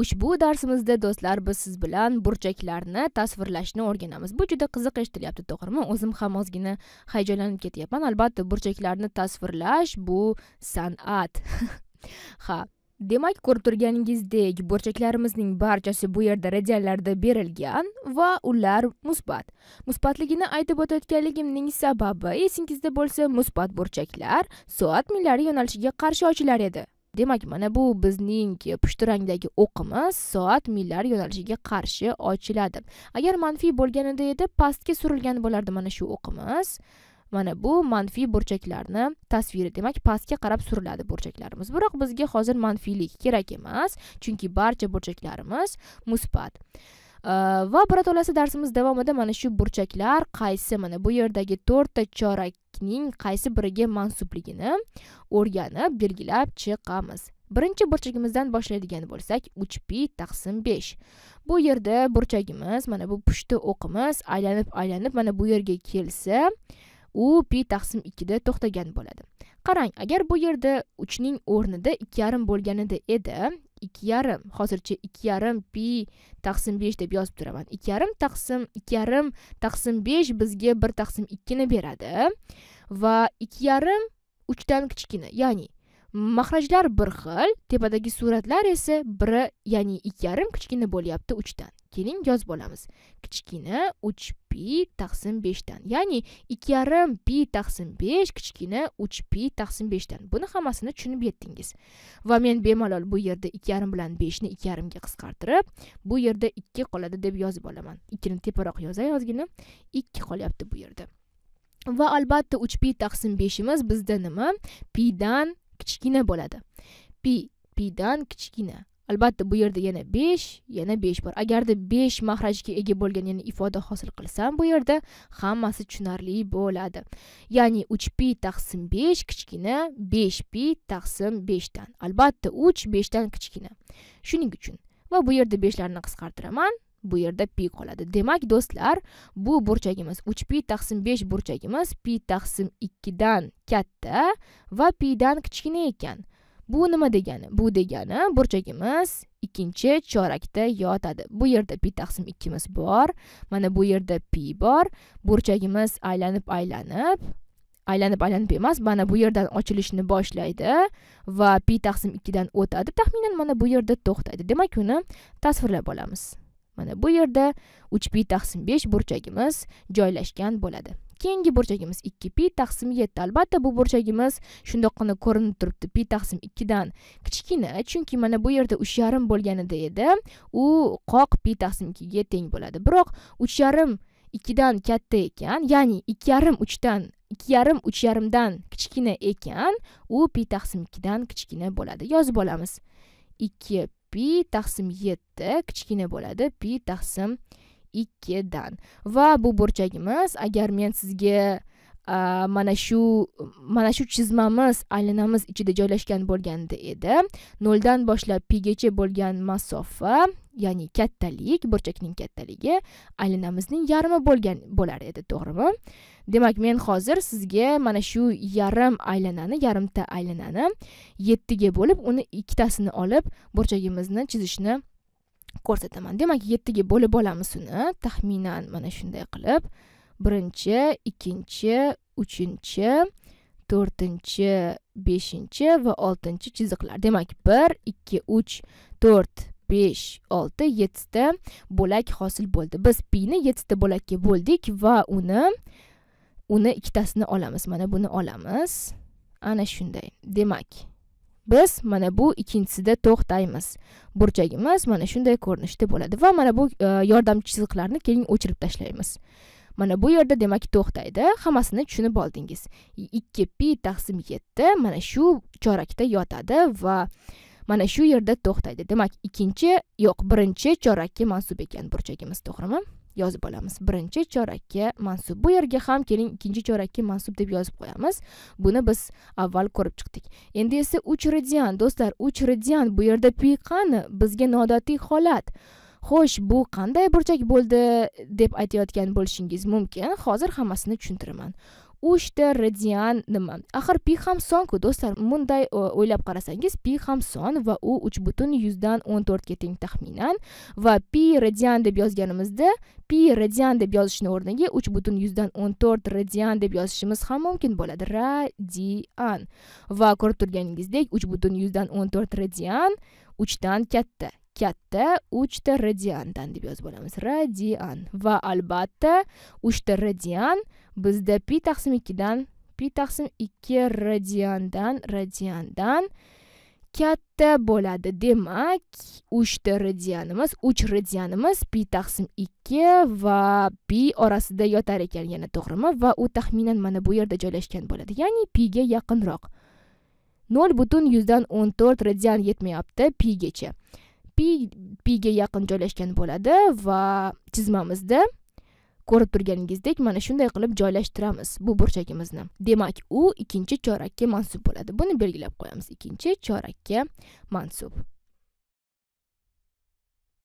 ushbu darsimizda do'stlar biz siz bilan burchaklarni tasvirlashni o'rganamiz bu juda qiziq eshitilyapti to'g'rimi o'zim ham ozgina hayajonlanib ketyapman albatta burchaklarni tasvirlash bu san'at ha demak ko'rib turganingizdek burchaklarimizning barchasi bu yerda radianlarda berilgan va ular musbat musbatligini aytib o'tayotganligimning sababi esingizda bo'lsa musbat burchaklar soat millari yo'nalishiga qarshi ochilar edi demak mana bu bizning pushti rangdagi o'qimiz soat millar yo'nalishiga qarshi ochiladi agar manfiy bo'lganida edi pastga surilgan bo'lardi mana shu o'qimiz mana bu manfiy burchaklarni tasviri demak pastga qarab suriladi burchaklarimiz biroq bizga hozir manfiylik kerak emas chunki barcha burchaklarimiz musbat va birato'lasi darsimiz davomida mana shu burchaklar qaysi mana bu yerdagi to'rtta chorak burchakning qaysi biriga mansubligini o'rganib belgilab chiqamiz birinchi burchagimizdan boshlaydigan bo'lsak 3 pi taqsim 5 bu yerda burchagimiz mana bu pushti o'qimiz aylanib aylanib mana bu yerga kelsa u pi taqsim 2 da to'xtagan bo'ladi qarang agar bu yerda 3 ning o'rnida 2,5 bo'lganida edi ikki yarim hozircha ikki yarim pi taqsim besh deb yozib turaman ikki yarim taqsim ikki yarim taqsim besh bizga bir taqsim ikkini beradi va ikki yarim uchdan kichkina ya'ni maxrajlar bir xil tepadagi suratlar esa biri ya'ni ikki yarim kichkina bo'lyapti uchdan keling yozib olamiz kichkina uch pi taqsim beshdan ya'ni ikki yarim pi taqsim besh kichkina uch pi taqsim beshdan buni hammasini tushunib yetdingiz va men bemalol bu yerda ikki yarim bilan beshni ikki yarimga qisqartirib bu yerda ikki qoladi deb yozib olaman ikkini teparoq yozay ozgina ikki qolyapti bu yerda va albatta uch pi taqsim beshimiz bizda nima pidan kichkina bo'ladi pi pidan kichkina albatta bu yerda yana 5 yana 5 bor agarda 5 mahrajga ega bo'lgan yana ifoda hosil qilsam bu yerda hammasi tushunarli bo'ladi ya'ni 3 pi taqsim 5 kichkina 5 pi taqsim 5 dan albatta 3 5 dan kichkina shuning uchun va bu yerda 5 larni qisqartiraman bu yerda pi qoladi demak do'stlar bu burchagimiz uch pi taqsim besh burchagimiz pi taqsim ikkidan katta va pidan kichkina ekan bu nima degani bu degani burchagimiz ikkinchi chorakda yotadi bu yerda pi taqsim ikkimiz bor mana bu yerda pi bor burchagimiz aylanib aylanib aylanib aylanib emas mana bu yerdan ochilishni boshlaydi va pi taqsim ikkidan o'tadi taxminan mana bu yerda to'xtaydi demak uni tasvirlab olamiz mana bu yerda uch pi taqsim besh burchagimiz joylashgan bo'ladi keyingi burchagimiz ikki pi taqsim yetti albatta bu burchagimiz shundoqqina ko'rinib turibdi pi taqsim ikkidan kichkina chunki mana bu yerda uch yarim bo'lganida edi u qoq pi taqsim ikkiga teng bo'ladi biroq uch yarim ikkidan katta ekan ya'ni ikki yarim uchdan ikki yarim uch yarimdan kichkina ekan u pi taqsim ikkidan kichkina bo'ladi yozib olamiz ikki pi taqsim 7 kichkina bo'ladi pi taqsim 2 dan va bu burchagimiz agar men sizga mana shu mana shu chizmamiz aylanamiz ichida joylashgan bo'lganda edi noldan boshlab pigacha bo'lgan masofa ya'ni kattalik burchakning kattaligi aylanamizning yarmi bo'lgan bo'lar edi to'g'rimi demak men hozir sizga mana shu yarim aylanani yarimta aylanani yettiga bo'lib uni ikkitasini olib burchagimizni chizishni ko'rsataman demak yettiga bo'lib olamiz uni taxminan mana shunday qilib birinchi ikkinchi uchinchi to'rtinchi beshinchi va oltinchi chiziqlar demak bir ikki uch to'rt besh olti yettita bo'lak hosil bo'ldi biz pini yettita bo'lakka bo'ldik va uni uni ikkitasini olamiz mana buni olamiz ana shunday demak biz mana bu ikkinchisida to'xtaymiz burchagimiz mana shunday ko'rinishda bo'ladi va mana bu e, yordamchi chiziqlarni keling o'chirib tashlaymiz mana bu yerda demak to'xtaydi hammasini tushunib oldingiz ikki pi taqsim yetti mana shu chorakda yotadi va mana shu yerda to'xtaydi demak ikkinchi yo'q birinchi chorakka mansub ekan burchagimiz to'g'rimi yozib olamiz birinchi chorakka mansub bu yerga ham keling ikkinchi chorakka mansub deb yozib qo'yamiz buni biz avval ko'rib chiqdik endi esa uch radian do'stlar uch radian bu yerda pi qani bizga noodatiy holat xo'sh bu qanday burchak bo'ldi deb aytayotgan bo'lishingiz mumkin hozir hammasini tushuntiraman uchta radian nima axir pi ham sonku do'stlar bunday o'ylab qarasangiz pi ham son va u uch butun yuzdan o'n to'rtga teng taxminan va pi radian deb yozganimizda pi radian deb yozishni o'rniga uch butun yuzdan o'n to'rt radian deb yozishimiz ham mumkin bo'ladi radian va ko'rib turganingizdek uch butun yuzdan o'n to'rt radian uchdan katta katta uchta radiandan deb yozib olamiz radian va albatta uchta radian bizda pi taqsim ikkidan pi taqsim ikki radiandan radiandan katta bo'ladi demak uchta radianimiz uch radianimiz pi taqsim ikki va pi orasida yotar ekan yana to'g'rimi va u taxminan mana bu yerda joylashgan bo'ladi ya'ni piga yaqinroq nol butun yuzdan o'n to'rt radian yetmayapti pigacha pi piga yaqin joylashgan bo'ladi va chizmamizda ko'rib turganingizdek mana shunday qilib joylashtiramiz bu burchagimizni demak u ikkinchi chorakka mansub bo'ladi buni belgilab qo'yamiz ikkinchi chorakka mansub